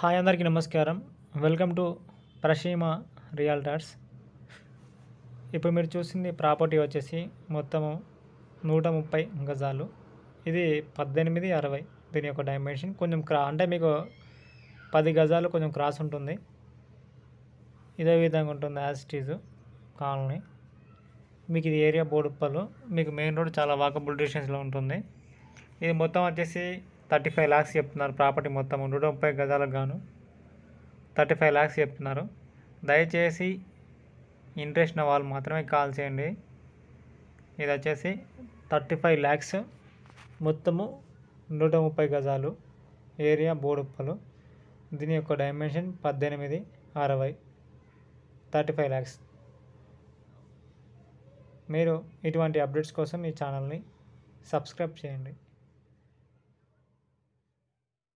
hi అందరికీ నమస్కారం welcome to ప్రసీమ realtors ఇప్పుడు మీరు చూసింది ప్రాపర్టీ వచ్చేసి మొత్తము నూట ముప్పై గజాలు ఇది పద్దెనిమిది అరవై దీని యొక్క డైమెన్షన్ కొంచెం క్రా అంటే మీకు పది గజాలు కొంచెం క్రాస్ ఉంటుంది ఇదే విధంగా ఉంటుంది యాసిటీజు కాలనీ మీకు ఇది ఏరియా బోర్డుప్పలు మీకు మెయిన్ రోడ్ చాలా వాకబుల్ డిస్టెన్స్లో ఉంటుంది ఇది మొత్తం వచ్చేసి థర్టీ ఫైవ్ ల్యాక్స్ చెప్తున్నారు ప్రాపర్టీ మొత్తం నూట ముప్పై గజాలకు గాను థర్టీ ఫైవ్ ల్యాక్స్ చెప్తున్నారు దయచేసి ఇంట్రెస్ట్ ఉన్న వాళ్ళు మాత్రమే కాల్ చేయండి ఇది వచ్చేసి థర్టీ ఫైవ్ ల్యాక్స్ మొత్తము నూట ముప్పై గజాలు ఏరియా బోడుప్పలు దీని యొక్క డైమెన్షన్ పద్దెనిమిది అరవై థర్టీ ఫైవ్ ల్యాక్స్ మీరు ఇటువంటి అప్డేట్స్ కోసం ఈ ఛానల్ని సబ్స్క్రైబ్ చేయండి